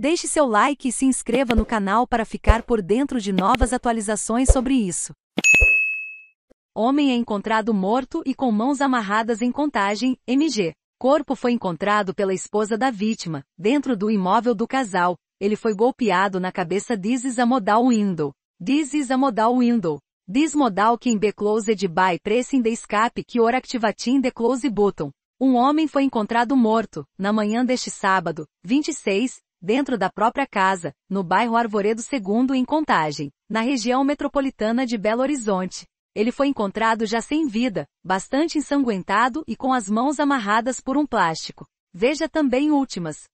Deixe seu like e se inscreva no canal para ficar por dentro de novas atualizações sobre isso. Homem é encontrado morto e com mãos amarradas em contagem, MG. Corpo foi encontrado pela esposa da vítima, dentro do imóvel do casal. Ele foi golpeado na cabeça This is a modal window. This is a modal window. This modal que be closed by pressing the escape que or activating the close button. Um homem foi encontrado morto, na manhã deste sábado, 26, dentro da própria casa, no bairro Arvoredo II em Contagem, na região metropolitana de Belo Horizonte. Ele foi encontrado já sem vida, bastante ensanguentado e com as mãos amarradas por um plástico. Veja também últimas.